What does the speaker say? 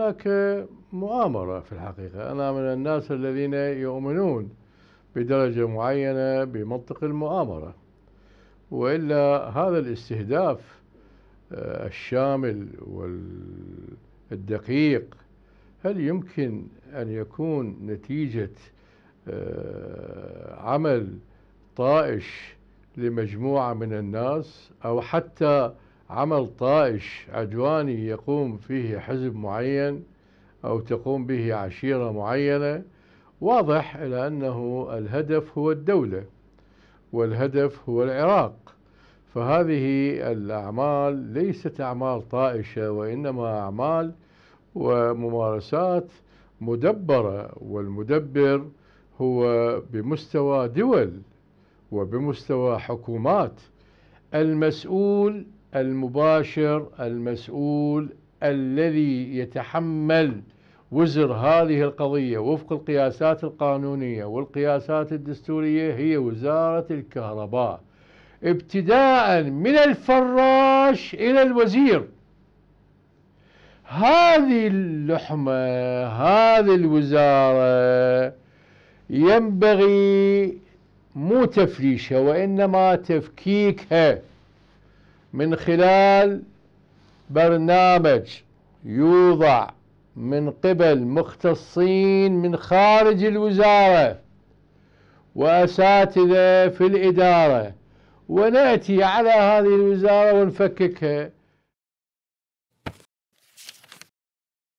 هناك مؤامرة في الحقيقة أنا من الناس الذين يؤمنون بدرجة معينة بمنطق المؤامرة وإلا هذا الاستهداف آه، الشامل والدقيق هل يمكن أن يكون نتيجة آه، عمل طائش لمجموعة من الناس أو حتى عمل طائش عدواني يقوم فيه حزب معين أو تقوم به عشيرة معينة واضح إلى أنه الهدف هو الدولة والهدف هو العراق فهذه الأعمال ليست أعمال طائشة وإنما أعمال وممارسات مدبرة والمدبر هو بمستوى دول وبمستوى حكومات المسؤول المباشر المسؤول الذي يتحمل وزر هذه القضية وفق القياسات القانونية والقياسات الدستورية هي وزارة الكهرباء ابتداء من الفراش إلى الوزير هذه اللحمة هذه الوزارة ينبغي مو تفريشها وإنما تفكيكها من خلال برنامج يوضع من قبل مختصين من خارج الوزارة وأساتذة في الإدارة ونأتي على هذه الوزارة ونفككها